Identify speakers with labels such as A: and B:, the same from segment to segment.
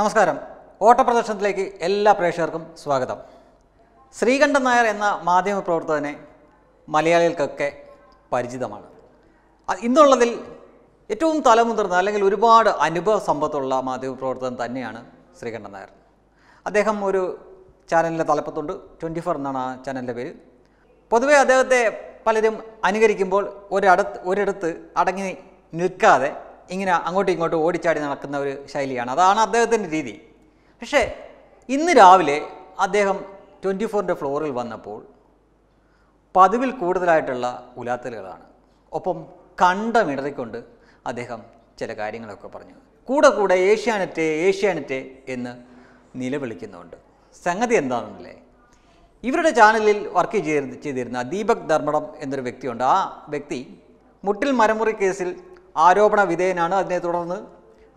A: നമസ്കാരം ഓട്ടപ്രദർശനത്തിലേക്ക് എല്ലാ പ്രേക്ഷകർക്കും സ്വാഗതം ശ്രീകണ്ഠൻ നായർ എന്ന മാധ്യമ പ്രവർത്തകനെ മലയാളികൾക്കൊക്കെ പരിചിതമാണ് ഇന്നുള്ളതിൽ ഏറ്റവും തലമുതിർന്ന അല്ലെങ്കിൽ ഒരുപാട് അനുഭവ സമ്പത്തുള്ള മാധ്യമ പ്രവർത്തകൻ തന്നെയാണ് ശ്രീകണ്ഠൻ നായർ അദ്ദേഹം ഒരു ചാനലിൻ്റെ തലപ്പത്തുണ്ട് ട്വൻറ്റി ഫോർ എന്നാണ് ആ ചാനലിൻ്റെ പേര് പൊതുവേ അദ്ദേഹത്തെ പലരും അനുകരിക്കുമ്പോൾ ഒരിടത്ത് ഒരിടത്ത് അടങ്ങി നിൽക്കാതെ ഇങ്ങനെ അങ്ങോട്ടും ഇങ്ങോട്ടും ഓടിച്ചാടി നടക്കുന്ന ഒരു ശൈലിയാണ് അതാണ് അദ്ദേഹത്തിൻ്റെ രീതി പക്ഷേ ഇന്ന് രാവിലെ അദ്ദേഹം ട്വൻറ്റി ഫോറിൻ്റെ ഫ്ലോറിൽ വന്നപ്പോൾ പതിവിൽ കൂടുതലായിട്ടുള്ള ഉലാത്തലുകളാണ് ഒപ്പം കണ്ടമിടറിക്കൊണ്ട് അദ്ദേഹം ചില കാര്യങ്ങളൊക്കെ പറഞ്ഞു കൂടെ കൂടെ ഏഷ്യാനെറ്റ് ഏഷ്യാനെറ്റ് എന്ന് നിലവിളിക്കുന്നുണ്ട് സംഗതി എന്താണെന്നല്ലേ ഇവരുടെ ചാനലിൽ വർക്ക് ചെയ്ത് ചെയ്തിരുന്ന ദീപക് ധർമ്മടം എന്നൊരു വ്യക്തിയുണ്ട് ആ വ്യക്തി മുട്ടിൽ മരമുറി കേസിൽ ആരോപണ വിധേയനാണ് അതിനെ തുടർന്ന്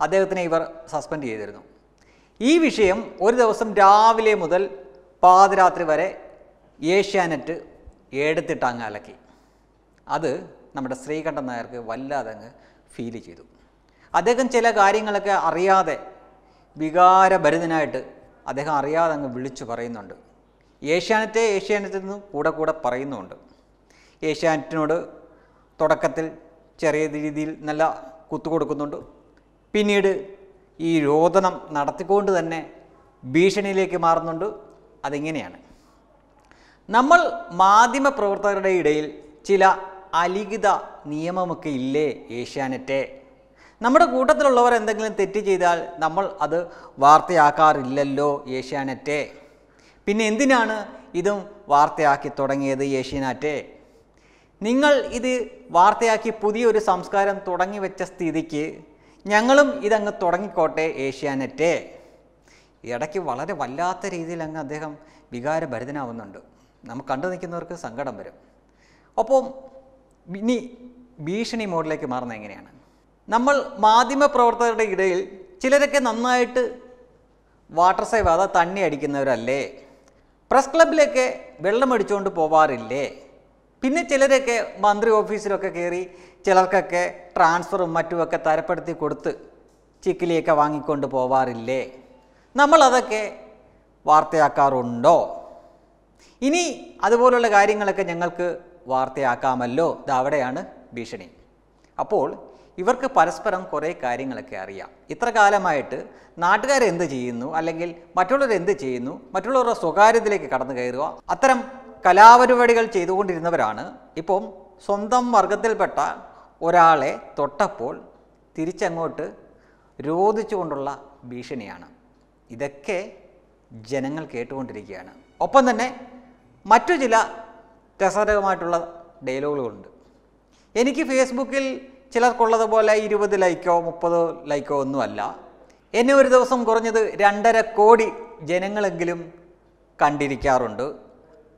A: അദ്ദേഹത്തിനെ ഇവർ സസ്പെൻഡ് ചെയ്തിരുന്നു ഈ വിഷയം ഒരു ദിവസം രാവിലെ മുതൽ പാതിരാത്രി വരെ ഏഷ്യാനെറ്റ് എടുത്തിട്ടങ്ങ് അലക്കി അത് നമ്മുടെ ശ്രീകണ്ഠൻ നായർക്ക് വല്ലാതെ അങ്ങ് ഫീൽ ചെയ്തു അദ്ദേഹം ചില കാര്യങ്ങളൊക്കെ അറിയാതെ വികാരഭരിതനായിട്ട് അദ്ദേഹം അറിയാതെ അങ്ങ് വിളിച്ചു പറയുന്നുണ്ട് ഏഷ്യാനെറ്റ് ഏഷ്യാനെറ്റിൽ നിന്ന് കൂടെ കൂടെ പറയുന്നുമുണ്ട് ഏഷ്യാനെറ്റിനോട് തുടക്കത്തിൽ ചെറിയ രീതിയിൽ നല്ല കുത്തു കൊടുക്കുന്നുണ്ട് പിന്നീട് ഈ രോദനം നടത്തിക്കൊണ്ട് തന്നെ ഭീഷണിയിലേക്ക് മാറുന്നുണ്ട് അതിങ്ങനെയാണ് നമ്മൾ മാധ്യമ പ്രവർത്തകരുടെ ഇടയിൽ ചില അലിഖിത നിയമമൊക്കെ ഇല്ലേ ഏഷ്യാനെറ്റെ നമ്മുടെ കൂട്ടത്തിലുള്ളവർ എന്തെങ്കിലും തെറ്റ് ചെയ്താൽ നമ്മൾ അത് വാർത്തയാക്കാറില്ലല്ലോ ഏഷ്യാനെറ്റെ പിന്നെ എന്തിനാണ് ഇതും വാർത്തയാക്കി തുടങ്ങിയത് ഏഷ്യാനെറ്റെ നിങ്ങൾ ഇത് വാർത്തയാക്കി പുതിയൊരു സംസ്കാരം തുടങ്ങി വെച്ച സ്ഥിതിക്ക് ഞങ്ങളും ഇതങ്ങ് തുടങ്ങിക്കോട്ടെ ഏഷ്യാനെറ്റ് ഇടയ്ക്ക് വളരെ വല്ലാത്ത രീതിയിൽ അങ്ങ് അദ്ദേഹം വികാരഭരിതനാവുന്നുണ്ട് നമുക്ക് കണ്ടു നിൽക്കുന്നവർക്ക് സങ്കടം വരും അപ്പോൾ ഇനി ഭീഷണി മോഡിലേക്ക് മാറുന്നത് എങ്ങനെയാണ് നമ്മൾ മാധ്യമപ്രവർത്തകരുടെ ഇടയിൽ ചിലരൊക്കെ നന്നായിട്ട് വാട്ടർ സേവ് അതാ തണ്ണി അടിക്കുന്നവരല്ലേ പ്രസ് ക്ലബിലൊക്കെ വെള്ളം അടിച്ചുകൊണ്ട് പോവാറില്ലേ പിന്നെ ചിലരൊക്കെ മന്ത്രി ഓഫീസിലൊക്കെ കയറി ചിലർക്കൊക്കെ ട്രാൻസ്ഫറും മറ്റുമൊക്കെ തരപ്പെടുത്തി കൊടുത്ത് ചിക്കിലിയൊക്കെ വാങ്ങിക്കൊണ്ട് പോവാറില്ലേ നമ്മളതൊക്കെ വാർത്തയാക്കാറുണ്ടോ ഇനി അതുപോലുള്ള കാര്യങ്ങളൊക്കെ ഞങ്ങൾക്ക് വാർത്തയാക്കാമല്ലോ ഇതവിടെയാണ് ഭീഷണി അപ്പോൾ ഇവർക്ക് പരസ്പരം കുറേ കാര്യങ്ങളൊക്കെ അറിയാം ഇത്ര കാലമായിട്ട് നാട്ടുകാരെന്ത് ചെയ്യുന്നു അല്ലെങ്കിൽ മറ്റുള്ളവരെന്ത് ചെയ്യുന്നു മറ്റുള്ളവരുടെ സ്വകാര്യത്തിലേക്ക് കടന്നു കയറുക അത്തരം കലാപരിപാടികൾ ചെയ്തുകൊണ്ടിരുന്നവരാണ് ഇപ്പം സ്വന്തം വർഗത്തിൽപ്പെട്ട ഒരാളെ തൊട്ടപ്പോൾ തിരിച്ചങ്ങോട്ട് രോധിച്ചുകൊണ്ടുള്ള ഭീഷണിയാണ് ഇതൊക്കെ ജനങ്ങൾ കേട്ടുകൊണ്ടിരിക്കുകയാണ് ഒപ്പം തന്നെ മറ്റു ചില രസകരമായിട്ടുള്ള ഡയലോഗുകളുണ്ട് എനിക്ക് ഫേസ്ബുക്കിൽ ചിലർക്കുള്ളതുപോലെ ഇരുപത് ലൈക്കോ മുപ്പത് ലൈക്കോ ഒന്നുമല്ല എന്നെ ഒരു ദിവസം കുറഞ്ഞത് രണ്ടര കോടി ജനങ്ങളെങ്കിലും കണ്ടിരിക്കാറുണ്ട്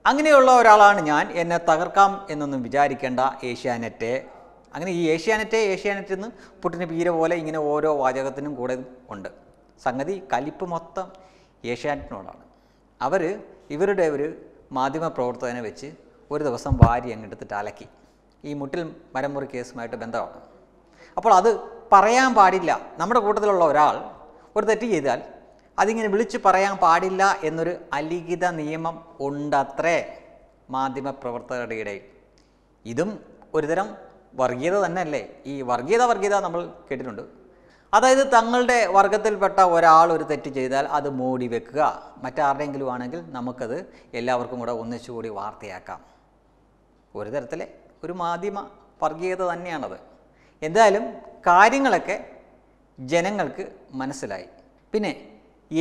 A: അങ്ങനെയുള്ള ഒരാളാണ് ഞാൻ എന്നെ തകർക്കാം എന്നൊന്നും വിചാരിക്കേണ്ട ഏഷ്യാനെറ്റ് അങ്ങനെ ഈ ഏഷ്യാനെറ്റ് ഏഷ്യാനെറ്റ് എന്ന് പുട്ടിന് പീര പോലെ ഇങ്ങനെ ഓരോ വാചകത്തിനും കൂടെ ഉണ്ട് സംഗതി കലിപ്പ് മൊത്തം ഏഷ്യാനെറ്റിനോടാണ് അവർ ഇവരുടെ ഒരു മാധ്യമ പ്രവർത്തകനെ വെച്ച് ഒരു ദിവസം വാരി അങ്ങെടുത്തിട്ട് അലക്കി ഈ മുട്ടിൽ മരമുറി കേസുമായിട്ട് ബന്ധമാണ് അപ്പോൾ അത് പറയാൻ പാടില്ല നമ്മുടെ കൂട്ടത്തിലുള്ള ഒരാൾ ഒരു തെറ്റ് ചെയ്താൽ അതിങ്ങനെ വിളിച്ചു പറയാൻ പാടില്ല എന്നൊരു അലിഖിത നിയമം ഉണ്ടത്രേ മാധ്യമപ്രവർത്തകരുടെ ഇടയിൽ ഇതും ഒരുതരം വർഗീയത തന്നെയല്ലേ ഈ വർഗീയത വർഗീയത നമ്മൾ കേട്ടിട്ടുണ്ട് അതായത് തങ്ങളുടെ വർഗത്തിൽപ്പെട്ട ഒരാൾ ഒരു തെറ്റ് ചെയ്താൽ അത് മൂടി വെക്കുക മറ്റാരുടെയെങ്കിലും ആണെങ്കിൽ നമുക്കത് എല്ലാവർക്കും കൂടെ ഒന്നിച്ചുകൂടി വാർത്തയാക്കാം ഒരു തരത്തിലെ ഒരു മാധ്യമ വർഗീയത തന്നെയാണത് എന്തായാലും കാര്യങ്ങളൊക്കെ ജനങ്ങൾക്ക് മനസ്സിലായി പിന്നെ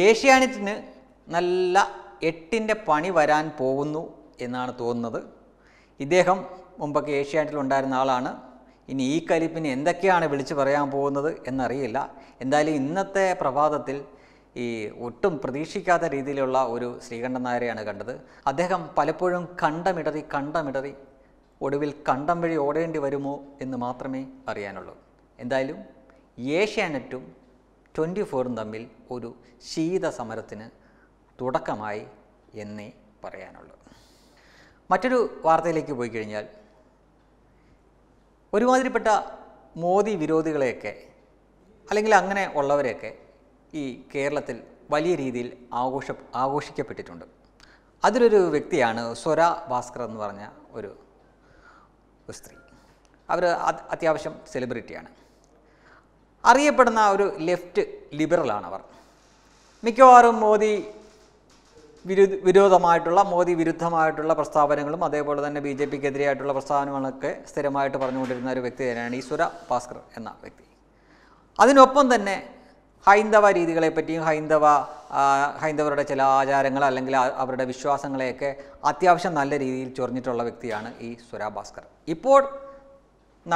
A: ഏഷ്യാനെറ്റിന് നല്ല എട്ടിൻ്റെ പണി വരാൻ പോകുന്നു എന്നാണ് തോന്നുന്നത് ഇദ്ദേഹം മുമ്പൊക്കെ ഏഷ്യാനെറ്റിൽ ഉണ്ടായിരുന്ന ആളാണ് ഇനി ഈ കലിപ്പിന് എന്തൊക്കെയാണ് വിളിച്ചു പറയാൻ പോകുന്നത് എന്നറിയില്ല എന്തായാലും ഇന്നത്തെ പ്രഭാതത്തിൽ ഈ ഒട്ടും പ്രതീക്ഷിക്കാത്ത രീതിയിലുള്ള ഒരു ശ്രീകണ്ഠൻ നായരെയാണ് കണ്ടത് അദ്ദേഹം പലപ്പോഴും കണ്ടമിടറി കണ്ടമിടറി ഒടുവിൽ കണ്ടം വഴി ഓടേണ്ടി വരുമോ എന്ന് മാത്രമേ അറിയാനുള്ളൂ എന്തായാലും ഏഷ്യാനെറ്റും ട്വൻറ്റി ഫോറും തമ്മിൽ ഒരു ശീത സമരത്തിന് തുടക്കമായി എന്നേ പറയാനുള്ളൂ മറ്റൊരു വാർത്തയിലേക്ക് പോയി കഴിഞ്ഞാൽ ഒരുമാതിരിപ്പെട്ട മോദി വിരോധികളെയൊക്കെ അല്ലെങ്കിൽ അങ്ങനെ ഉള്ളവരെയൊക്കെ ഈ കേരളത്തിൽ വലിയ രീതിയിൽ ആഘോഷ ആഘോഷിക്കപ്പെട്ടിട്ടുണ്ട് അതിലൊരു വ്യക്തിയാണ് സ്വര ഭാസ്കർ എന്ന് പറഞ്ഞ ഒരു സ്ത്രീ അവർ അത്യാവശ്യം സെലിബ്രിറ്റിയാണ് അറിയപ്പെടുന്ന ഒരു ലെഫ്റ്റ് ആണ് അവർ മിക്കവാറും മോദി വിരു വിരോധമായിട്ടുള്ള മോദി വിരുദ്ധമായിട്ടുള്ള പ്രസ്താവനകളും അതേപോലെ തന്നെ ബി ജെ പിക്കെതിരെയായിട്ടുള്ള പ്രസ്താവനകളൊക്കെ സ്ഥിരമായിട്ട് പറഞ്ഞുകൊണ്ടിരുന്ന ഒരു വ്യക്തി തന്നെയാണ് ഈശ്വര ഭാസ്കർ എന്ന വ്യക്തി അതിനൊപ്പം തന്നെ ഹൈന്ദവ രീതികളെപ്പറ്റിയും ഹൈന്ദവ ഹൈന്ദവരുടെ ചില ആചാരങ്ങൾ അല്ലെങ്കിൽ അവരുടെ വിശ്വാസങ്ങളെയൊക്കെ അത്യാവശ്യം നല്ല രീതിയിൽ ചൊറിഞ്ഞിട്ടുള്ള വ്യക്തിയാണ് ഈ സ്വരാ ഭാസ്കർ ഇപ്പോൾ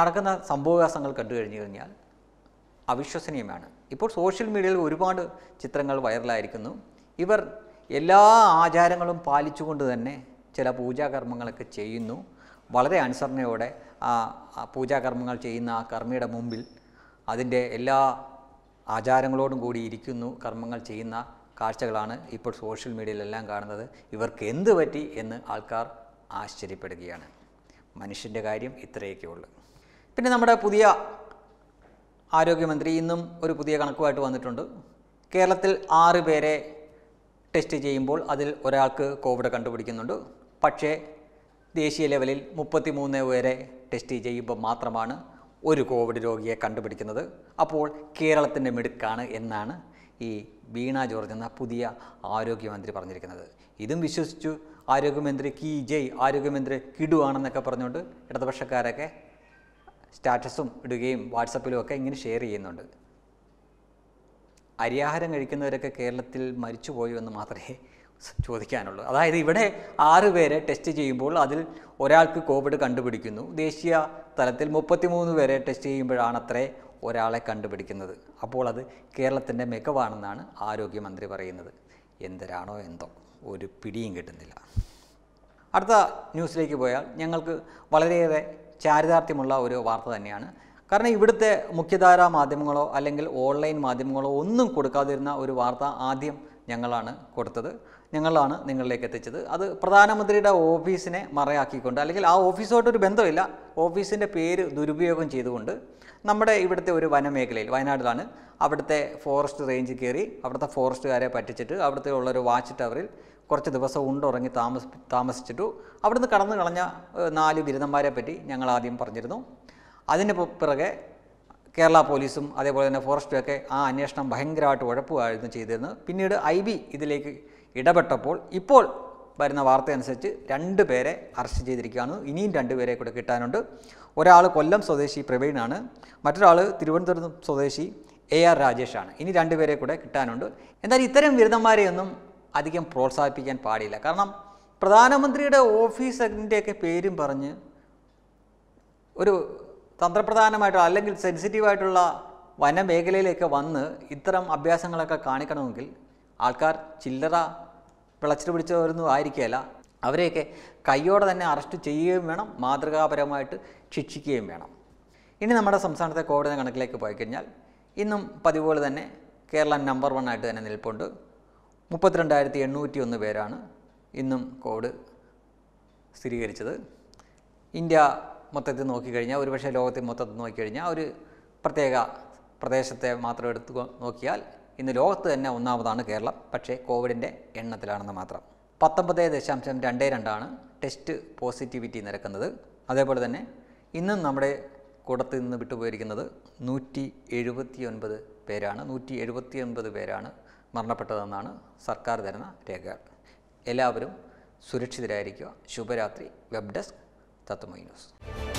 A: നടക്കുന്ന സംഭവവികാസങ്ങൾ കണ്ടു കഴിഞ്ഞു കഴിഞ്ഞാൽ അവിശ്വസനീയമാണ് ഇപ്പോൾ സോഷ്യൽ മീഡിയയിൽ ഒരുപാട് ചിത്രങ്ങൾ വൈറലായിരിക്കുന്നു ഇവർ എല്ലാ ആചാരങ്ങളും പാലിച്ചുകൊണ്ട് തന്നെ ചില പൂജാകർമ്മങ്ങളൊക്കെ ചെയ്യുന്നു വളരെ അനുസരണയോടെ ആ പൂജാകർമ്മങ്ങൾ ചെയ്യുന്ന ആ കർമ്മിയുടെ മുമ്പിൽ അതിൻ്റെ എല്ലാ ആചാരങ്ങളോടും കൂടി ഇരിക്കുന്നു കർമ്മങ്ങൾ ചെയ്യുന്ന കാഴ്ചകളാണ് ഇപ്പോൾ സോഷ്യൽ മീഡിയയിലെല്ലാം കാണുന്നത് ഇവർക്ക് എന്ത് പറ്റി എന്ന് ആൾക്കാർ ആശ്ചര്യപ്പെടുകയാണ് മനുഷ്യൻ്റെ കാര്യം ഇത്രയൊക്കെ ഉള്ളു പിന്നെ നമ്മുടെ പുതിയ ആരോഗ്യമന്ത്രി ഇന്നും ഒരു പുതിയ കണക്കുമായിട്ട് വന്നിട്ടുണ്ട് കേരളത്തിൽ ആറ് പേരെ ടെസ്റ്റ് ചെയ്യുമ്പോൾ അതിൽ ഒരാൾക്ക് കോവിഡ് കണ്ടുപിടിക്കുന്നുണ്ട് പക്ഷേ ദേശീയ ലെവലിൽ മുപ്പത്തി മൂന്ന് പേരെ ടെസ്റ്റ് ചെയ്യുമ്പോൾ മാത്രമാണ് ഒരു കോവിഡ് രോഗിയെ കണ്ടുപിടിക്കുന്നത് അപ്പോൾ കേരളത്തിൻ്റെ മിടുക്കാണ് എന്നാണ് ഈ വീണ ജോർജ് എന്ന പുതിയ ആരോഗ്യമന്ത്രി പറഞ്ഞിരിക്കുന്നത് ഇതും വിശ്വസിച്ചു ആരോഗ്യമന്ത്രി കി ജയ് ആരോഗ്യമന്ത്രി കിഡു ആണെന്നൊക്കെ പറഞ്ഞുകൊണ്ട് ഇടതുപക്ഷക്കാരൊക്കെ സ്റ്റാറ്റസും ഇടുകയും വാട്സപ്പിലും ഒക്കെ ഇങ്ങനെ ഷെയർ ചെയ്യുന്നുണ്ട് അരിയാഹാരം കഴിക്കുന്നവരൊക്കെ കേരളത്തിൽ മരിച്ചുപോയോ എന്ന് മാത്രമേ ചോദിക്കാനുള്ളൂ അതായത് ഇവിടെ ആറ് പേരെ ടെസ്റ്റ് ചെയ്യുമ്പോൾ അതിൽ ഒരാൾക്ക് കോവിഡ് കണ്ടുപിടിക്കുന്നു ദേശീയ തലത്തിൽ മുപ്പത്തിമൂന്ന് പേരെ ടെസ്റ്റ് ചെയ്യുമ്പോഴാണ് അത്രേ ഒരാളെ കണ്ടുപിടിക്കുന്നത് അപ്പോൾ അത് കേരളത്തിൻ്റെ മികവാണെന്നാണ് ആരോഗ്യമന്ത്രി പറയുന്നത് എന്തരാണോ എന്തോ ഒരു പിടിയും കിട്ടുന്നില്ല അടുത്ത ന്യൂസിലേക്ക് പോയാൽ ഞങ്ങൾക്ക് വളരെയേറെ ചാരിതാർത്ഥ്യമുള്ള ഒരു വാർത്ത തന്നെയാണ് കാരണം ഇവിടുത്തെ മുഖ്യധാരാ മാധ്യമങ്ങളോ അല്ലെങ്കിൽ ഓൺലൈൻ മാധ്യമങ്ങളോ ഒന്നും കൊടുക്കാതിരുന്ന ഒരു വാർത്ത ആദ്യം ഞങ്ങളാണ് കൊടുത്തത് ഞങ്ങളാണ് നിങ്ങളിലേക്ക് എത്തിച്ചത് അത് പ്രധാനമന്ത്രിയുടെ ഓഫീസിനെ മറയാക്കിക്കൊണ്ട് അല്ലെങ്കിൽ ആ ഓഫീസുമായിട്ടൊരു ബന്ധമില്ല ഓഫീസിൻ്റെ പേര് ദുരുപയോഗം ചെയ്തുകൊണ്ട് നമ്മുടെ ഇവിടുത്തെ ഒരു വനമേഖലയിൽ വയനാട്ടിലാണ് അവിടുത്തെ ഫോറസ്റ്റ് റേഞ്ച് കയറി അവിടുത്തെ ഫോറസ്റ്റുകാരെ പറ്റിച്ചിട്ട് അവിടുത്തെ ഉള്ളൊരു വാച്ച് ടവറിൽ കുറച്ച് ദിവസം ഉണ്ടുറങ്ങി താമസ താമസിച്ചിട്ടു അവിടുന്ന് കടന്നു കളഞ്ഞ നാല് ബിരുദന്മാരെ പറ്റി ഞങ്ങൾ ആദ്യം പറഞ്ഞിരുന്നു അതിന് പിറകെ കേരള പോലീസും അതേപോലെ തന്നെ ഫോറസ്റ്റും ഒക്കെ ആ അന്വേഷണം ഭയങ്കരമായിട്ട് ഉഴപ്പുമായിരുന്നു ചെയ്തിരുന്നത് പിന്നീട് ഐ ബി ഇതിലേക്ക് ഇടപെട്ടപ്പോൾ ഇപ്പോൾ വരുന്ന വാർത്ത അനുസരിച്ച് രണ്ട് പേരെ അറസ്റ്റ് ചെയ്തിരിക്കുകയാണ് ഇനിയും രണ്ടുപേരെ കൂടെ കിട്ടാനുണ്ട് ഒരാൾ കൊല്ലം സ്വദേശി പ്രവീണാണ് മറ്റൊരാൾ തിരുവനന്തപുരം സ്വദേശി എ ആർ രാജേഷാണ് ഇനി രണ്ടുപേരെ കൂടെ കിട്ടാനുണ്ട് എന്നാൽ ഇത്തരം ഒന്നും അധികം പ്രോത്സാഹിപ്പിക്കാൻ പാടില്ല കാരണം പ്രധാനമന്ത്രിയുടെ ഓഫീസിൻ്റെയൊക്കെ പേരും പറഞ്ഞ് ഒരു തന്ത്രപ്രധാനമായിട്ടോ അല്ലെങ്കിൽ സെൻസിറ്റീവായിട്ടുള്ള വനമേഖലയിലേക്ക് വന്ന് ഇത്തരം അഭ്യാസങ്ങളൊക്കെ കാണിക്കണമെങ്കിൽ ആൾക്കാർ ചില്ലറ പിളച്ചിട്ട് പിടിച്ചവരൊന്നും ആയിരിക്കുകയല്ല അവരെയൊക്കെ കയ്യോടെ തന്നെ അറസ്റ്റ് ചെയ്യുകയും വേണം മാതൃകാപരമായിട്ട് ശിക്ഷിക്കുകയും വേണം ഇനി നമ്മുടെ സംസ്ഥാനത്തെ കോവിഡ് കണക്കിലേക്ക് പോയി കഴിഞ്ഞാൽ ഇന്നും പതിപോലെ തന്നെ കേരളം നമ്പർ വൺ ആയിട്ട് തന്നെ നിൽപ്പുണ്ട് മുപ്പത്തിരണ്ടായിരത്തി എണ്ണൂറ്റി ഒന്ന് പേരാണ് ഇന്നും കോവിഡ് സ്ഥിരീകരിച്ചത് ഇന്ത്യ മൊത്തത്തിൽ നോക്കിക്കഴിഞ്ഞാൽ ഒരുപക്ഷെ ലോകത്തെ മൊത്തത്തിൽ നോക്കിക്കഴിഞ്ഞാൽ ഒരു പ്രത്യേക പ്രദേശത്തെ മാത്രം എടുത്ത് നോക്കിയാൽ ഇന്ന് ലോകത്ത് തന്നെ ഒന്നാമതാണ് കേരളം പക്ഷേ കോവിഡിൻ്റെ എണ്ണത്തിലാണെന്ന് മാത്രം പത്തൊമ്പത് ദശാംശം രണ്ട് രണ്ടാണ് ടെസ്റ്റ് പോസിറ്റിവിറ്റി നിരക്കുന്നത് അതേപോലെ തന്നെ ഇന്നും നമ്മുടെ കൂടത്തിൽ നിന്ന് വിട്ടുപോയിരിക്കുന്നത് നൂറ്റി എഴുപത്തി ഒൻപത് പേരാണ് നൂറ്റി എഴുപത്തി ഒൻപത് പേരാണ് മരണപ്പെട്ടതെന്നാണ് സർക്കാർ തരുന്ന രേഖകൾ എല്ലാവരും സുരക്ഷിതരായിരിക്കുക ശുഭരാത്രി വെബ് ഡെസ്ക് തത്വമൈ ന്യൂസ്